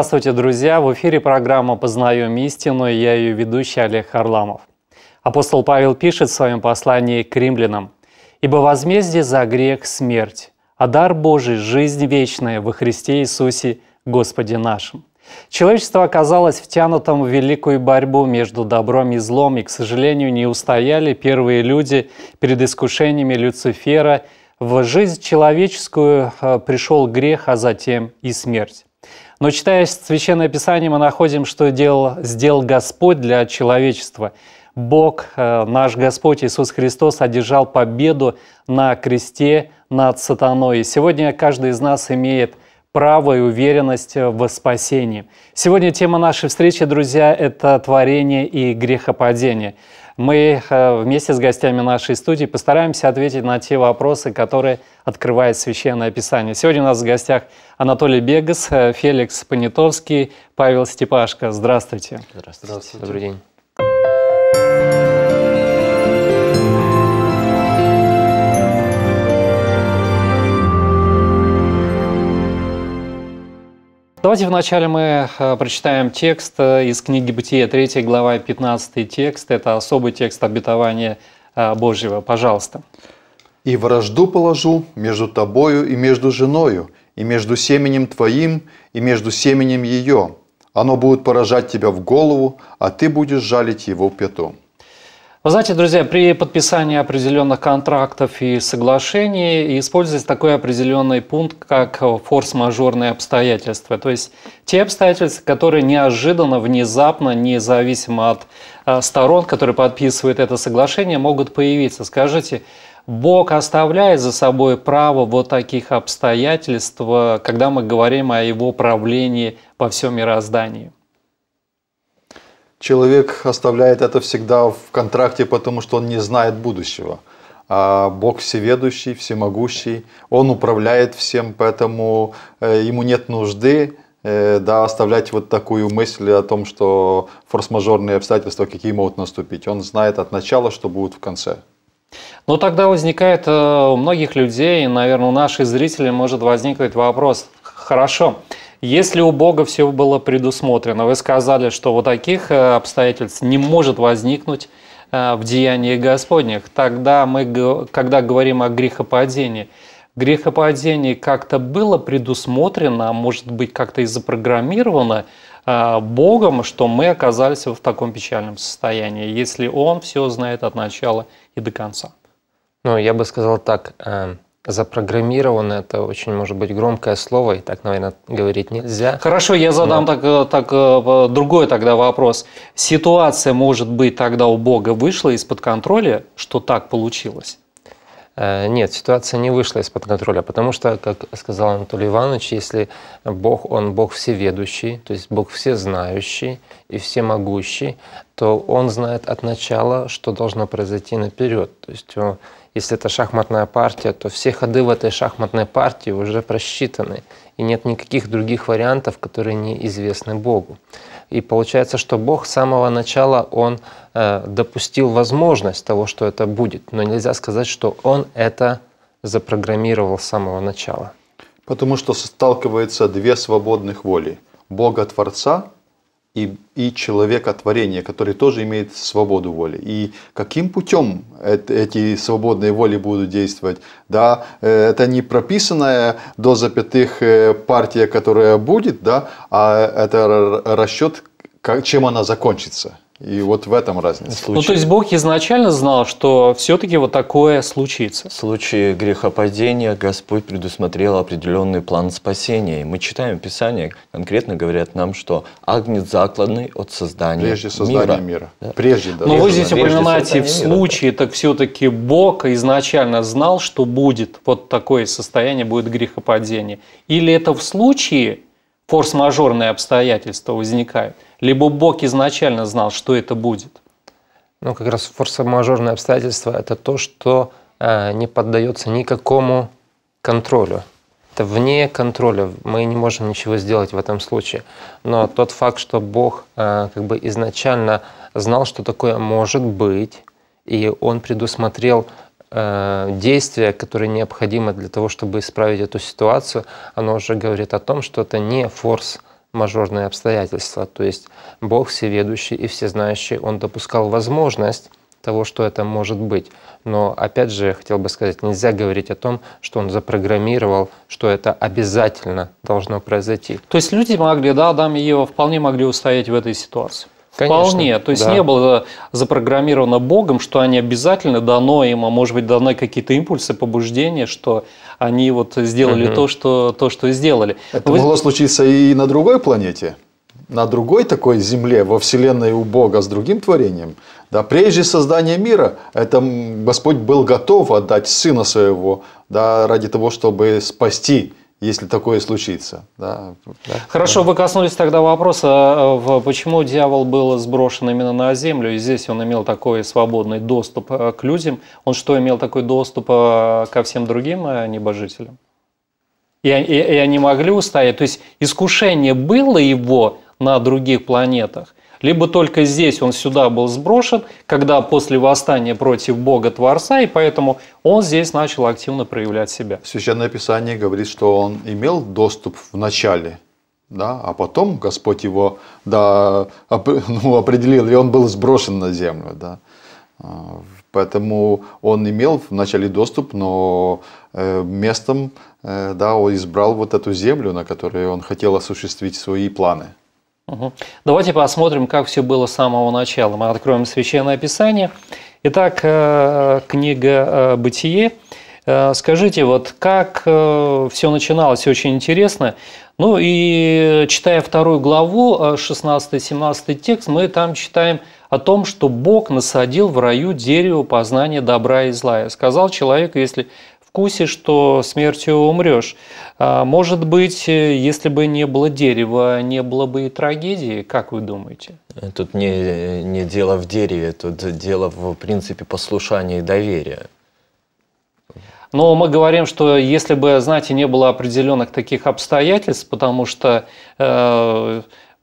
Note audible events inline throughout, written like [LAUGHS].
Здравствуйте, друзья! В эфире программа «Познаем истину» и я ее ведущий Олег Харламов. Апостол Павел пишет в своем послании к римлянам «Ибо возмездие за грех – смерть, а дар Божий – жизнь вечная во Христе Иисусе Господе нашим». Человечество оказалось втянутым в великую борьбу между добром и злом, и, к сожалению, не устояли первые люди перед искушениями Люцифера. В жизнь человеческую э, пришел грех, а затем и смерть. Но читая Священное Писание, мы находим, что делал, сделал Господь для человечества. Бог, э, наш Господь Иисус Христос, одержал победу на кресте над сатаной. И сегодня каждый из нас имеет право и уверенность в спасении. Сегодня тема нашей встречи, друзья, это творение и грехопадение. Мы э, вместе с гостями нашей студии постараемся ответить на те вопросы, которые открывает Священное Писание. Сегодня у нас в гостях Анатолий Бегас, э, Феликс Понятовский, Павел Степашко. Здравствуйте. Здравствуйте. Здравствуйте. Добрый день. Давайте вначале мы э, прочитаем текст э, из книги Бытия, 3 глава, 15 текст. Это особый текст обетования э, Божьего. Пожалуйста. «И вражду положу между тобою и между женою, и между семенем твоим, и между семенем ее. Оно будет поражать тебя в голову, а ты будешь жалить его пятом. Вы знаете, друзья, при подписании определенных контрактов и соглашений используется такой определенный пункт, как форс-мажорные обстоятельства. То есть те обстоятельства, которые неожиданно, внезапно, независимо от э, сторон, которые подписывают это соглашение, могут появиться. Скажите, Бог оставляет за собой право вот таких обстоятельств, э, когда мы говорим о его правлении во всем мироздании человек оставляет это всегда в контракте, потому что он не знает будущего. А Бог всеведущий, всемогущий, Он управляет всем, поэтому э, ему нет нужды э, да, оставлять вот такую мысль о том, что форс-мажорные обстоятельства какие могут наступить. Он знает от начала, что будет в конце. Ну тогда возникает э, у многих людей, наверное, у наших зрителей может возникнуть вопрос, хорошо, если у Бога все было предусмотрено, вы сказали, что вот таких э, обстоятельств не может возникнуть э, в деянии Господних, тогда мы, когда говорим о грехопадении, грехопадение как-то было предусмотрено, а может быть как-то и запрограммировано э, Богом, что мы оказались в таком печальном состоянии, если Он все знает от начала и до конца. Ну, я бы сказал так, запрограммировано, это очень, может быть, громкое слово, и так, наверное, говорить нельзя. Хорошо, я задам Но... так, э, так, э, другой тогда вопрос. Ситуация, может быть, тогда у Бога вышла из-под контроля, что так получилось? Э, нет, ситуация не вышла из-под контроля, потому что, как сказал Анатолий Иванович, если Бог, Он Бог всеведущий, то есть Бог всезнающий и всемогущий, то Он знает от начала, что должно произойти наперед. То есть если это шахматная партия, то все ходы в этой шахматной партии уже просчитаны, и нет никаких других вариантов, которые не известны Богу. И получается, что Бог с самого начала Он э, допустил возможность того, что это будет, но нельзя сказать, что Он это запрограммировал с самого начала. Потому что сталкиваются две свободных воли – Бога Творца – и, и человека который тоже имеет свободу воли. И каким путем эти свободные воли будут действовать? Да, э, это не прописанная до запятых э, партия, которая будет, да, а это расчет, как чем она закончится. И вот в этом разница. Случай... Ну, то есть Бог изначально знал, что все-таки вот такое случится. В случае грехопадения Господь предусмотрел определенный план спасения. И мы читаем Писание, конкретно говорят нам, что агнец закладный от создания Прежде создания мира. мира. Да. Прежде, да. Но вы здесь упоминаете в случае, мира, так все-таки Бог изначально знал, что будет вот такое состояние, будет грехопадение. Или это в случае форс-мажорные обстоятельства возникают. Либо Бог изначально знал, что это будет. Ну, как раз форс-мажорные обстоятельства – это то, что э, не поддается никакому контролю. Это вне контроля, мы не можем ничего сделать в этом случае. Но тот факт, что Бог э, как бы изначально знал, что такое может быть, и Он предусмотрел Э, действие, которое необходимо для того, чтобы исправить эту ситуацию, оно уже говорит о том, что это не форс мажорные обстоятельства. То есть Бог всеведущий и всезнающий, Он допускал возможность того, что это может быть. Но опять же, я хотел бы сказать, нельзя говорить о том, что он запрограммировал, что это обязательно должно произойти. То есть люди могли, да, Адам и Ева вполне могли устоять в этой ситуации? Конечно, Вполне. То есть да. не было запрограммировано Богом, что они обязательно дано им, а может быть, даны какие-то импульсы, побуждения, что они вот сделали угу. то, что, то, что сделали. Это Вы... могло случиться и на другой планете, на другой такой Земле, во Вселенной у Бога с другим творением. Да, прежде создания мира, это Господь был готов отдать Сына Своего да, ради того, чтобы спасти если такое случится. Да, Хорошо, вы коснулись тогда вопроса, э, почему дьявол был сброшен именно на землю, и здесь он имел такой свободный доступ э, к людям. Он что, имел такой доступ э, ко всем другим небожителям? И, и, и они могли устоять. То есть искушение было его на других планетах, либо только здесь он сюда был сброшен, когда после восстания против Бога Творца, и поэтому он здесь начал активно проявлять себя. Священное Писание говорит, что он имел доступ в начале, да, а потом Господь его да, [LAUGHS] ну, определил, и он был сброшен на землю. Да. А, поэтому он имел вначале доступ, но э, местом э, да, он избрал вот эту землю, на которой он хотел осуществить свои планы. Давайте посмотрим, как все было с самого начала. Мы откроем Священное Писание. Итак, э, книга э, «Бытие». Э, скажите, вот как все начиналось, очень интересно. Ну и читая вторую главу, 16-17 текст, мы там читаем о том, что Бог насадил в раю дерево познания добра и зла. И сказал человек, если вкусе, что смертью умрешь. А, может быть, э, если бы не было дерева, не было бы и трагедии, как вы думаете? Э, тут не, э, не дело в дереве, тут дело в принципе послушания и доверия. Но мы говорим, что если бы, знаете, не было определенных таких обстоятельств, потому что э,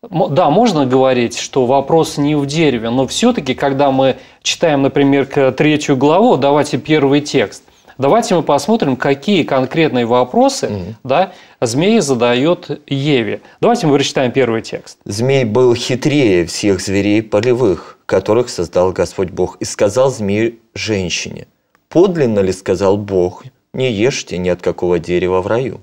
да, можно говорить, что вопрос не в дереве, но все-таки, когда мы читаем, например, третью главу, давайте первый текст – Давайте мы посмотрим, какие конкретные вопросы mm-hmm. да, змей задает Еве. Давайте мы прочитаем первый текст. «Змей был хитрее всех зверей полевых, которых создал Господь Бог, и сказал змей женщине, подлинно ли сказал Бог, не ешьте ни от какого дерева в раю?»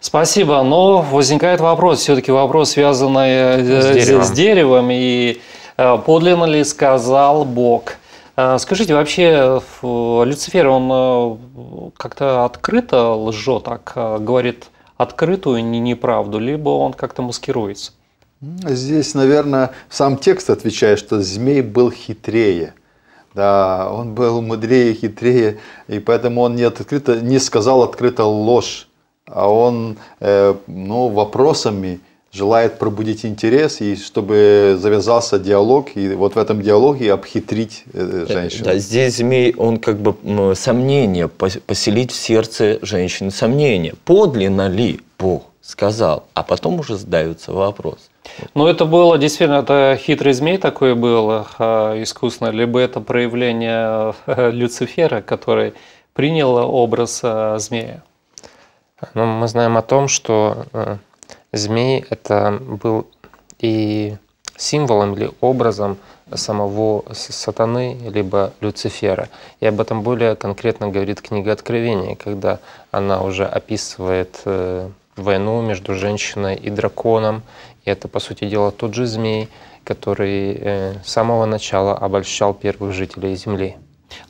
Спасибо, но возникает вопрос, все-таки вопрос, связанный э, э, с, деревом, с деревом и э, подлинно ли сказал Бог – а, скажите, вообще Люцифер, он э, как-то открыто лжет, так а, говорит открытую неправду, либо он как-то маскируется? Здесь, наверное, сам текст отвечает, что змей был хитрее. Да, он был мудрее, хитрее, и поэтому он не, открыто, не сказал открыто ложь, а он э, ну, вопросами желает пробудить интерес и чтобы завязался диалог, и вот в этом диалоге обхитрить э, женщину. Да, здесь змей, он как бы сомнение, поселить в сердце женщины сомнение, подлинно ли Бог сказал, а потом уже задается вопрос. Ну, это было действительно, это хитрый змей такой был, а, искусно, либо это проявление э, Люцифера, который принял образ э, змея. Ну, мы знаем о том, что змей это был и символом или образом самого сатаны, либо Люцифера. И об этом более конкретно говорит книга Откровения, когда она уже описывает э, войну между женщиной и драконом. И это, по сути дела, тот же змей, который э, с самого начала обольщал первых жителей Земли.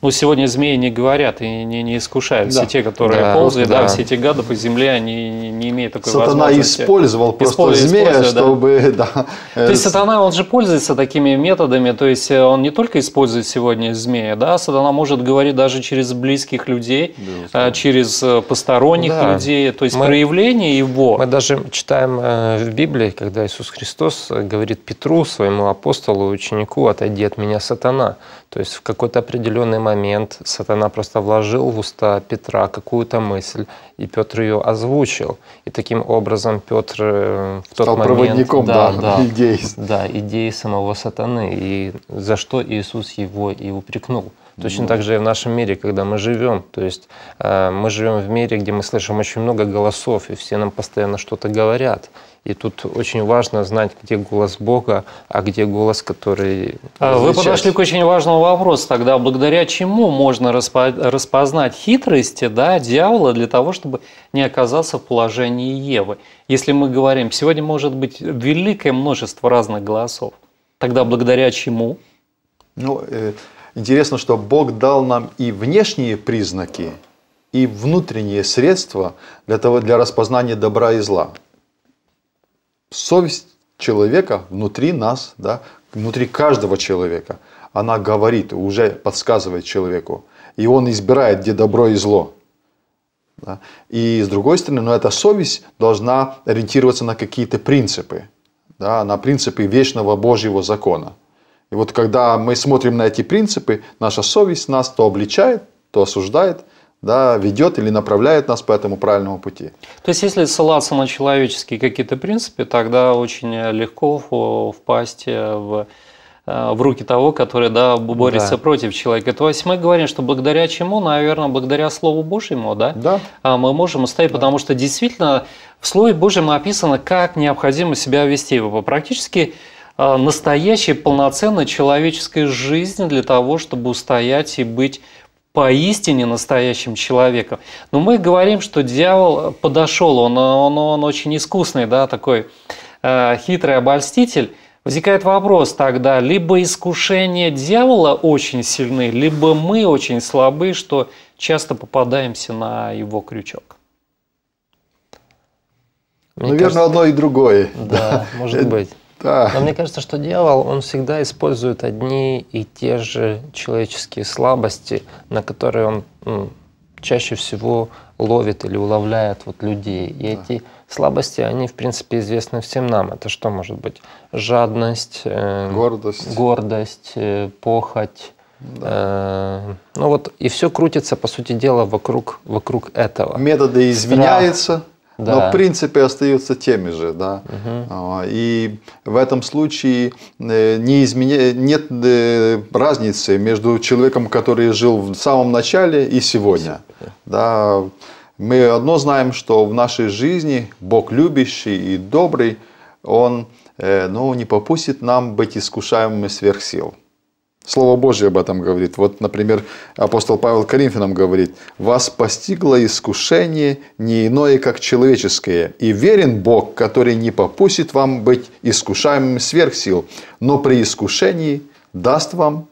Ну, сегодня змеи не говорят и не, не искушают. Да. Все те, которые да, ползают, да. да, все те гады по земле, они не, имеют такой сатана возможности. Сатана использовал просто Используя, змея, чтобы... Да. [LAUGHS] Да. То есть, э, сатана, он же пользуется такими методами, то есть, э, он не только использует сегодня змея, да, сатана может говорить даже через близких людей, Безусловно. Э, через посторонних да. людей, то есть, мы, проявление его. Мы даже читаем в Библии, когда Иисус Христос говорит Петру, своему апостолу, ученику, «Отойди от меня, сатана». То есть, в какой-то определенный определенный момент сатана просто вложил в уста Петра какую-то мысль, и Петр ее озвучил. И таким образом Петр э, в тот Стал момент... проводником, да, да, да, идей. Да, идеи самого сатаны, и за что Иисус его и упрекнул. Точно ну. так же и в нашем мире, когда мы живем. То есть э, мы живем в мире, где мы слышим очень много голосов, и все нам постоянно что-то говорят. И тут очень важно знать, где голос Бога, а где голос, который... Различает. Вы подошли к очень важному вопросу тогда. Благодаря чему можно распознать хитрости да, дьявола для того, чтобы не оказаться в положении Евы? Если мы говорим, сегодня может быть великое множество разных голосов, тогда благодаря чему? Ну, э, интересно, что Бог дал нам и внешние признаки, и внутренние средства для, того, для распознания добра и зла совесть человека внутри нас, да, внутри каждого человека, она говорит, уже подсказывает человеку. И он избирает, где добро и зло. Да. И с другой стороны, но эта совесть должна ориентироваться на какие-то принципы, да, на принципы вечного Божьего закона. И вот когда мы смотрим на эти принципы, наша совесть нас то обличает, то осуждает, да, ведет или направляет нас по этому правильному пути. То есть, если ссылаться на человеческие какие-то принципы, тогда очень легко впасть э, в э, в руки того, который да, борется да. против человека. То есть мы говорим, что благодаря чему, наверное, благодаря Слову Божьему, да, да. А мы можем устоять, да. потому что действительно в Слове Божьем описано, как необходимо себя вести. Практически э, настоящая полноценная человеческая жизнь для того, чтобы устоять и быть поистине настоящим человеком. Но мы говорим, что дьявол э, подошел, он, он, он очень искусный, да, такой э, хитрый обольститель. Возникает вопрос тогда, либо искушения дьявола очень сильны, либо мы очень слабы, что часто попадаемся на его крючок. Мне Наверное, кажется, одно и другое. Да, да. может э, быть. Да. Но мне кажется, что дьявол, он всегда использует одни и те же человеческие слабости, на которые он ну, чаще всего ловит или уловляет вот людей. И да. эти слабости, они, в принципе, известны всем нам. Это что может быть? Жадность, э, гордость, гордость э, похоть. Да. Э, ну вот, и все крутится, по сути дела, вокруг, вокруг этого. Методы извиняется. Страх да. но принципы остаются теми же. Да? Угу. И в этом случае э, не изменя... нет э, разницы между человеком, который жил в самом начале и сегодня. Да? Мы одно знаем, что в нашей жизни Бог любящий и добрый, Он э, ну, не попустит нам быть искушаемыми сверх сил. Слово Божье об этом говорит. Вот, например, апостол Павел Коринфянам говорит, «Вас постигло искушение не иное, как человеческое, и верен Бог, который не попустит вам быть искушаемым сверх сил, но при искушении даст вам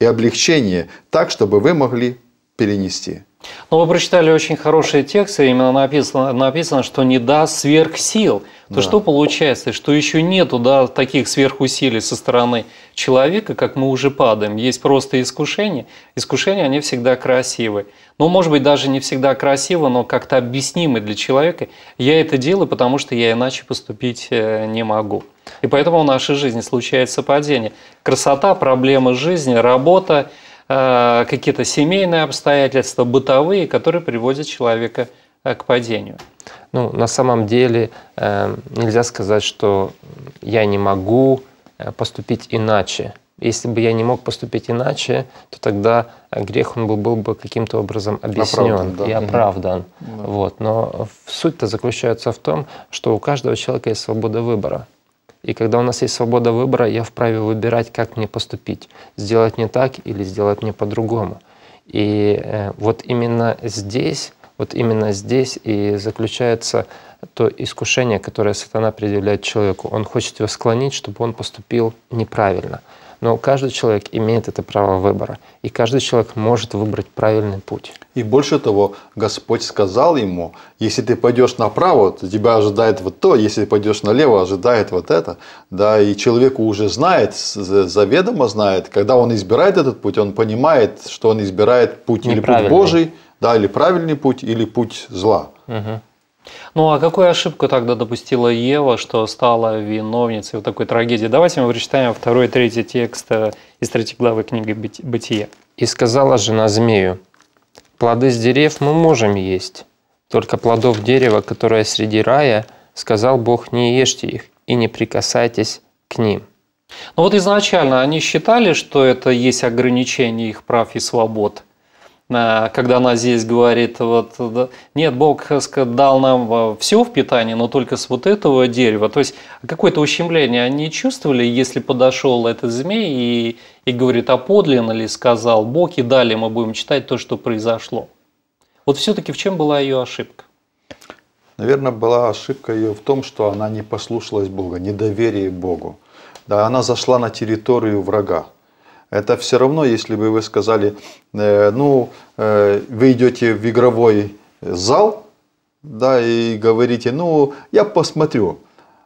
и облегчение, так, чтобы вы могли перенести». Но ну, вы прочитали очень хорошие тексты, именно написано, написано что «не даст сверх сил» то да. что получается, что еще нету да, таких сверхусилий со стороны человека, как мы уже падаем. Есть просто искушения. Искушения, они всегда красивы. Ну, может быть, даже не всегда красиво, но как-то объяснимы для человека. Я это делаю, потому что я иначе поступить э, не могу. И поэтому в нашей жизни случается падение. Красота, проблемы жизни, работа, э, какие-то семейные обстоятельства, бытовые, которые приводят человека э, к падению. Ну, на самом деле э, нельзя сказать, что я не могу э, поступить иначе. Если бы я не мог поступить иначе, то тогда э, грех он был, был бы каким-то образом объяснен оправдан, да. и оправдан. Да. Вот. Но суть-то заключается в том, что у каждого человека есть свобода выбора. И когда у нас есть свобода выбора, я вправе выбирать, как мне поступить. Сделать не так или сделать не по-другому. И вот именно здесь вот именно здесь и заключается то искушение, которое сатана предъявляет человеку. Он хочет его склонить, чтобы он поступил неправильно. Но каждый человек имеет это право выбора, и каждый человек может выбрать правильный путь. И больше того, Господь сказал ему, если ты пойдешь направо, то тебя ожидает вот то, если ты пойдешь налево, ожидает вот это. Да, и человеку уже знает, заведомо знает, когда он избирает этот путь, он понимает, что он избирает путь или путь Божий, да, или правильный путь, или путь зла. Угу. Ну а какую ошибку тогда допустила Ева, что стала виновницей вот такой трагедии? Давайте мы прочитаем второй и третий текст э, из третьей главы книги «Бытие». «И сказала жена змею, плоды с дерев мы можем есть, только плодов дерева, которое среди рая, сказал Бог, не ешьте их и не прикасайтесь к ним». Ну вот изначально они считали, что это есть ограничение их прав и свобод – Э, когда она здесь говорит, вот, нет, Бог дал нам э, все в питании, но только с вот этого дерева. То есть какое-то ущемление они чувствовали, если подошел этот змей и, и говорит, а подлинно ли сказал Бог, и далее мы будем читать то, что произошло. Вот все-таки в чем была ее ошибка? Наверное, была ошибка ее в том, что она не послушалась Бога, недоверие Богу. Да, она зашла на территорию врага. Это все равно, если бы вы сказали, э, ну, э, вы идете в игровой зал, да, и говорите, ну, я посмотрю.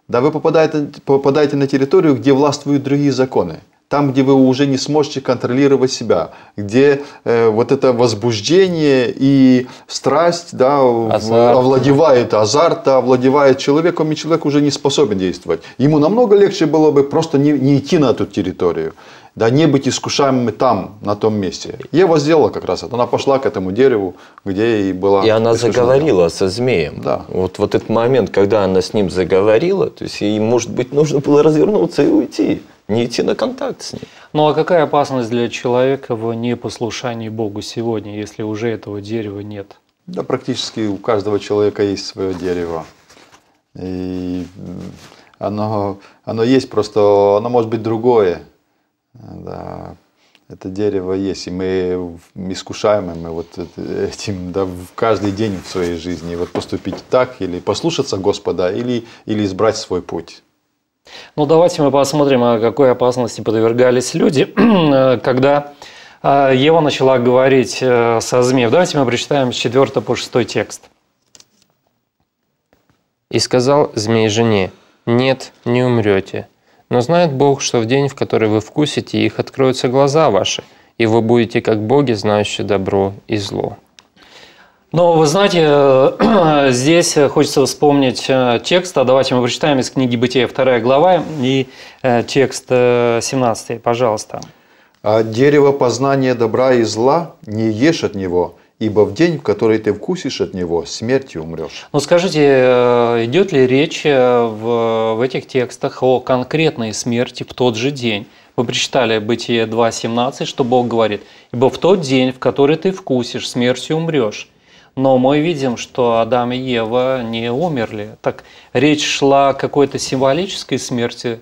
Да, вы попадаете, попадаете на территорию, где властвуют другие законы. Там, где вы уже не сможете контролировать себя, где э, вот это возбуждение и страсть да, азарт. овладевает, азарт овладевает человеком, и человек уже не способен действовать. Ему намного легче было бы просто не, не идти на эту территорию да не быть искушаемыми там, на том месте. Ева сделала как раз это. Она пошла к этому дереву, где и была. И она заговорила со змеем. Да. Вот, вот этот момент, когда она с ним заговорила, то есть ей, может быть, нужно было развернуться и уйти, не идти на контакт с ним. Ну а какая опасность для человека в непослушании Богу сегодня, если уже этого дерева нет? Да, практически у каждого человека есть свое дерево. И оно, оно есть, просто оно может быть другое. Да, это дерево есть, и мы искушаемы мы вот этим да, в каждый день в своей жизни. Вот поступить так, или послушаться Господа, или, или избрать свой путь. Ну, давайте мы посмотрим, какой опасности подвергались люди, [CLEARS THROAT] когда а, Ева начала говорить э, со змеем. Давайте мы прочитаем с 4 по 6 текст. «И сказал змей жене, нет, не умрете, но знает Бог, что в день, в который вы вкусите их, откроются глаза ваши, и вы будете как боги, знающие добро и зло». Но вы знаете, э, [CLEARS THROAT] здесь хочется вспомнить э, текст, а давайте мы прочитаем из книги «Бытия» 2 глава и э, текст 17, пожалуйста. «А дерево познания добра и зла не ешь от него, ибо в день, в который ты вкусишь от него, смертью умрешь. Ну скажите, э, идет ли речь э, в, в этих текстах о конкретной смерти в тот же день? Вы прочитали Бытие 2.17, что Бог говорит, «Ибо в тот день, в который ты вкусишь, смертью умрешь». Но мы видим, что Адам и Ева не умерли. Так речь шла о какой-то символической смерти.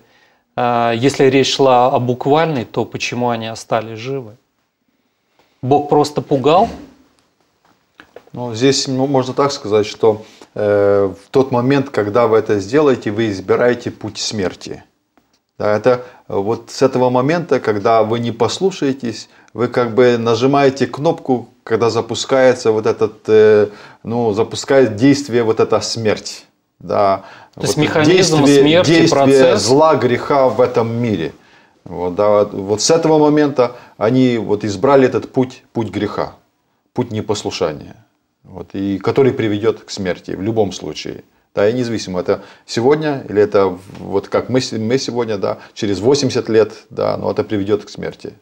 А, если речь шла о буквальной, то почему они остались живы? Бог просто пугал ну, здесь можно так сказать, что э, в тот момент, когда вы это сделаете, вы избираете путь смерти. Да, это э, вот с этого момента, когда вы не послушаетесь, вы как бы нажимаете кнопку, когда запускается вот этот, э, ну, запускает действие вот эта смерть. Да, То вот есть механизм действие, смерти, действие процесс... зла, греха в этом мире. Вот, да, вот с этого момента они вот избрали этот путь, путь греха, путь непослушания вот, и который приведет к смерти в любом случае. Да, и независимо, это сегодня или это вот как мы, мы сегодня, да, через 80 лет, да, но это приведет к смерти.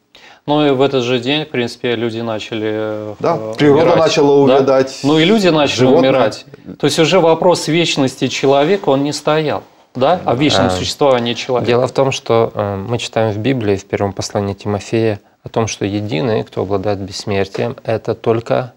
Ну и в этот же день, в принципе, люди начали э, Да, умирать, природа начала умирать. Да? Ну и люди начали животные. умирать. То есть уже вопрос вечности человека, он не стоял. Да? О вечном а, э, существовании человека. Дело в том, что э, мы читаем в Библии, в первом послании Тимофея, о том, что единый, кто обладает бессмертием, это только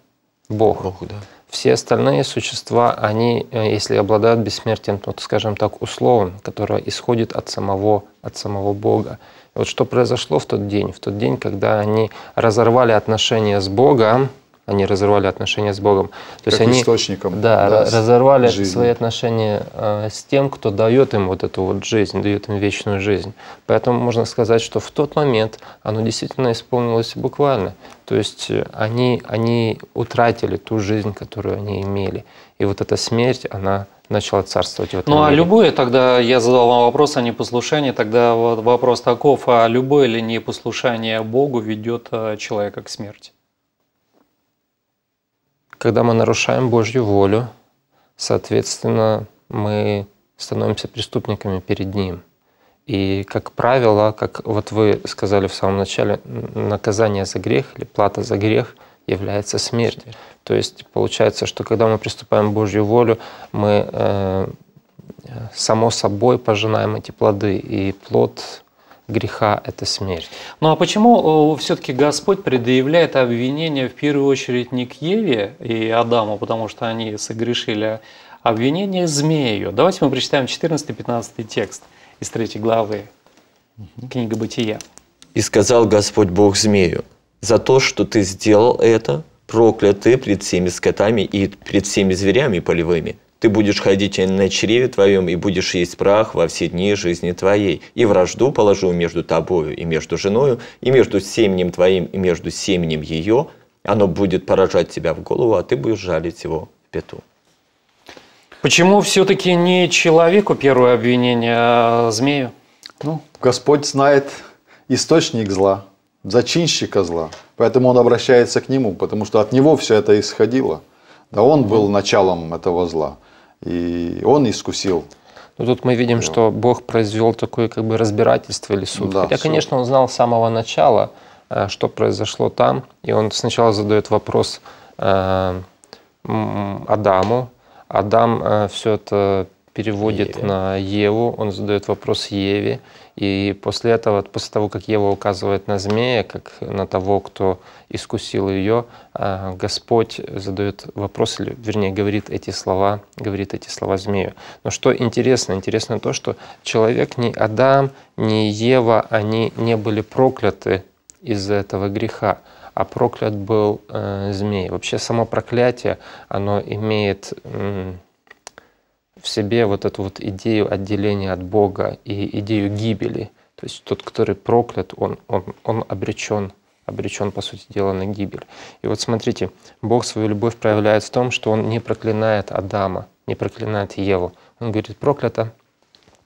Бог. Бог да. Все остальные существа, они, э, если обладают бессмертием, то, скажем так, условным, которое исходит от самого, от самого Бога. И вот что произошло в тот день? В тот день, когда они разорвали отношения с Богом, они разорвали отношения с Богом. То как есть они, источником. Да, да разорвали жизни. свои отношения а, с тем, кто дает им вот эту вот жизнь, дает им вечную жизнь. Поэтому можно сказать, что в тот момент оно действительно исполнилось буквально. То есть э, они, они утратили ту жизнь, которую они имели. И вот эта смерть, она начала царствовать в этом Ну а мире. любое тогда, я задал вам вопрос о непослушании, тогда вопрос таков, а любое ли непослушание Богу ведет э, человека к смерти? Когда мы нарушаем Божью волю, соответственно, мы становимся преступниками перед Ним. И, как правило, как вот вы сказали в самом начале, наказание за грех или плата за грех является смертью. То есть получается, что когда мы приступаем к Божью волю, мы э, само собой пожинаем эти плоды. И плод греха – это смерть. Ну а почему э, все-таки Господь предъявляет обвинение в первую очередь не к Еве и Адаму, потому что они согрешили, а обвинение змею? Давайте мы прочитаем 14-15 текст из 3 главы Книги Бытия. «И сказал Господь Бог змею, за то, что ты сделал это, проклят ты пред всеми скотами и пред всеми зверями полевыми, ты будешь ходить на чреве твоем и будешь есть прах во все дни жизни твоей. И вражду положу между тобою и между женою, и между семенем твоим и между семенем ее. Оно будет поражать тебя в голову, а ты будешь жалить его в пету. Почему все-таки не человеку первое обвинение, а змею? Ну, Господь знает источник зла, зачинщика зла. Поэтому он обращается к нему, потому что от него все это исходило. Да он был началом этого зла и он искусил. Но ну, тут мы видим, его. что Бог произвел такое как бы разбирательство или суд. Да, Хотя, суд. конечно, он знал с самого начала, э, что произошло там, и он сначала задает вопрос э, Адаму. Адам э, все это переводит Еве. на Еву, он задает вопрос Еве. И после этого, после того, как Ева указывает на змея, как на того, кто искусил ее, а, Господь задает вопрос, или, вернее, говорит эти слова, говорит эти слова змею. Но что интересно, интересно то, что человек, ни Адам, ни Ева, они не были прокляты из-за этого греха а проклят был э, змей. Вообще само проклятие, оно имеет э, в себе вот эту вот идею отделения от Бога и идею гибели. То есть тот, который проклят, он, он, он обречен, обречен, по сути дела, на гибель. И вот смотрите, Бог свою любовь проявляет в том, что Он не проклинает Адама, не проклинает Еву. Он говорит, проклята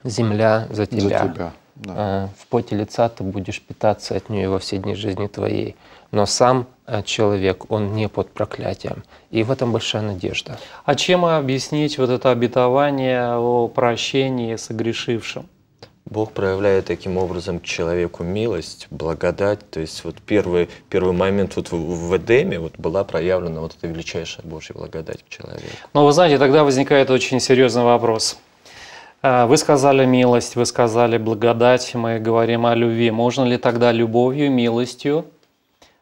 земля за тебя. За тебя да. А, в поте лица ты будешь питаться от нее во все дни жизни твоей но сам э, человек, он не под проклятием. И в этом большая надежда. А чем объяснить вот это обетование о прощении согрешившим? Бог проявляет таким образом человеку милость, благодать. То есть вот первый, первый момент вот в, в Эдеме вот была проявлена вот эта величайшая Божья благодать к человеку. Но вы знаете, тогда возникает очень серьезный вопрос. А, вы сказали милость, вы сказали благодать, мы говорим о любви. Можно ли тогда любовью, милостью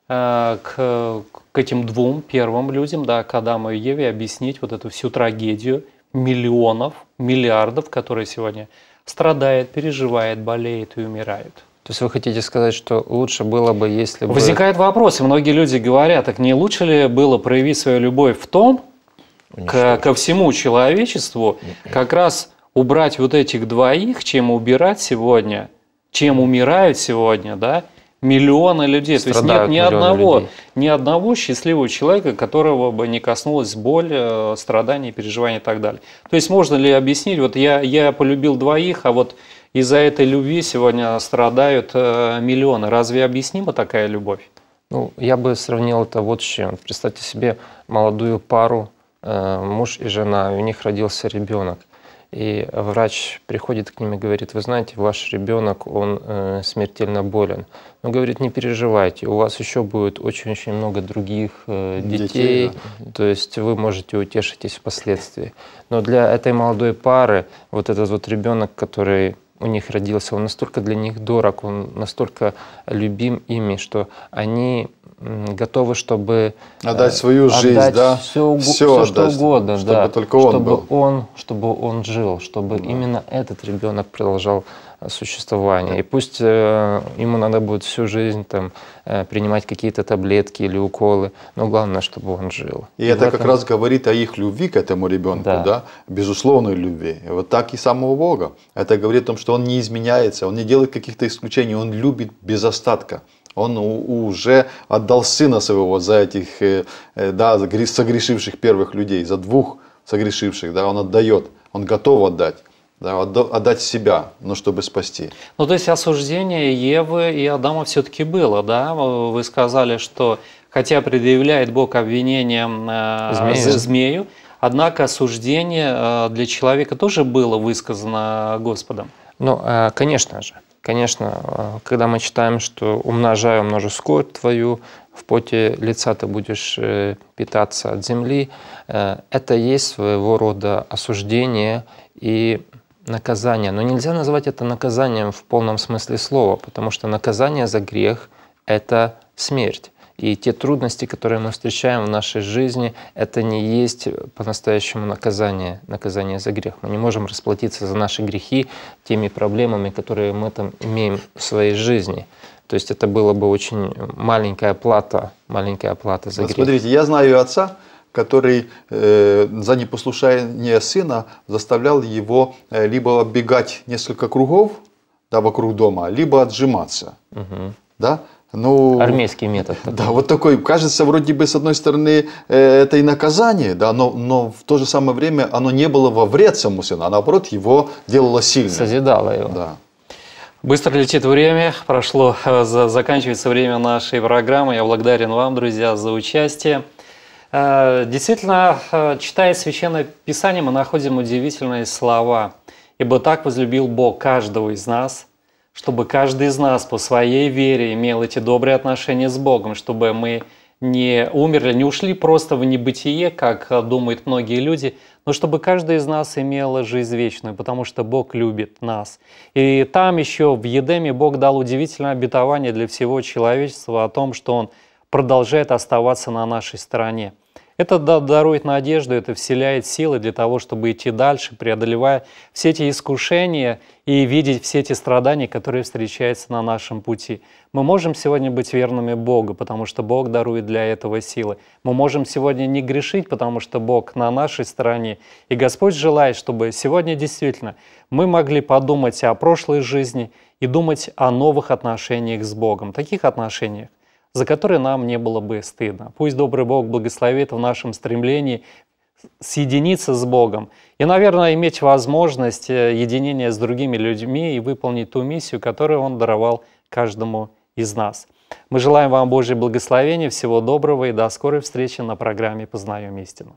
Э, к, к этим двум первым людям, да, к Адаму и Еве, объяснить вот эту всю трагедию миллионов, миллиардов, которые сегодня страдают, переживают, болеют и умирают. То есть вы хотите сказать, что лучше было бы, если бы... Возникает вопрос, и многие люди говорят, так не лучше ли было проявить свою любовь в том, к, ко всему человечеству, как раз убрать вот этих двоих, чем убирать сегодня, чем умирают сегодня, да, миллионы людей. Страдают То есть нет ни одного, людей. ни одного счастливого человека, которого бы не коснулась боль, э, страдания, переживания и так далее. То есть можно ли объяснить, вот я, я полюбил двоих, а вот из-за этой любви сегодня страдают э, миллионы. Разве объяснима такая любовь? Ну, я бы сравнил это вот с чем. Представьте себе молодую пару, э, муж и жена, у них родился ребенок. И врач приходит к ним и говорит, вы знаете, ваш ребенок, он э, смертельно болен. Но ну, говорит, не переживайте, у вас еще будет очень-очень много других э, детей, детей да. то есть вы можете утешитесь впоследствии. Но для этой молодой пары вот этот вот ребенок, который у них родился, он настолько для них дорог, он настолько любим ими, что они готовы, чтобы э, отдать свою отдать жизнь, да, все, все, все что угодно, чтобы да, только он чтобы был. он, чтобы он жил, чтобы да. именно этот ребенок продолжал э, существование. И пусть э, ему надо будет всю жизнь там э, принимать какие-то таблетки или уколы, но главное, чтобы он жил. И, и это этом... как раз говорит о их любви к этому ребенку, да. да, безусловной любви. И вот так и самого Бога. Это говорит о том, что он не изменяется, он не делает каких-то исключений, он любит без остатка. Он уже отдал сына своего за этих, э, э, да, согрешивших первых людей, за двух согрешивших, да, он отдает, он готов отдать. Да, отдать себя, но ну, чтобы спасти. Ну, то есть осуждение Евы и Адама все-таки было, да? Вы сказали, что хотя предъявляет Бог обвинение э, змею. змею, однако осуждение для человека тоже было высказано Господом. Ну, конечно же. Конечно, а, когда мы читаем, что умножаю умножая множескую твою, в поте лица ты будешь э, питаться от земли, э, это есть своего рода осуждение и наказание. Но нельзя назвать это наказанием в полном смысле слова, потому что наказание за грех — это смерть. И те трудности, которые мы встречаем в нашей жизни, это не есть по-настоящему наказание, наказание за грех. Мы не можем расплатиться за наши грехи теми проблемами, которые мы там имеем в своей жизни. То есть это было бы очень маленькая плата, маленькая плата за грех. Смотрите, я знаю отца, который э, за непослушание сына заставлял его э, либо оббегать несколько кругов да, вокруг дома, либо отжиматься. Угу. Да? Ну, Армейский метод. Такой. Да, вот такой. Кажется, вроде бы, с одной стороны, э, это и наказание, да, но, но в то же самое время оно не было во вред самому сыну, а наоборот его делало сильным. Созидало его. Да. Быстро летит время, прошло, э, заканчивается время нашей программы. Я благодарен вам, друзья, за участие. Э, действительно, читая Священное Писание, мы находим удивительные слова. «Ибо так возлюбил Бог каждого из нас» чтобы каждый из нас по своей вере имел эти добрые отношения с Богом, чтобы мы не умерли, не ушли просто в небытие, как думают многие люди, но чтобы каждый из нас имел жизнь вечную, потому что Бог любит нас. И там еще в Едеме Бог дал удивительное обетование для всего человечества о том, что Он продолжает оставаться на нашей стороне. Это дарует надежду, это вселяет силы для того, чтобы идти дальше, преодолевая все эти искушения и видеть все эти страдания, которые встречаются на нашем пути. Мы можем сегодня быть верными Богу, потому что Бог дарует для этого силы. Мы можем сегодня не грешить, потому что Бог на нашей стороне. И Господь желает, чтобы сегодня действительно мы могли подумать о прошлой жизни и думать о новых отношениях с Богом, таких отношениях, за которые нам не было бы стыдно. Пусть добрый Бог благословит в нашем стремлении соединиться с Богом и, наверное, иметь возможность э, единения с другими людьми и выполнить ту миссию, которую Он даровал каждому из нас. Мы желаем вам Божьей благословения, всего доброго и до скорой встречи на программе «Познаем истину».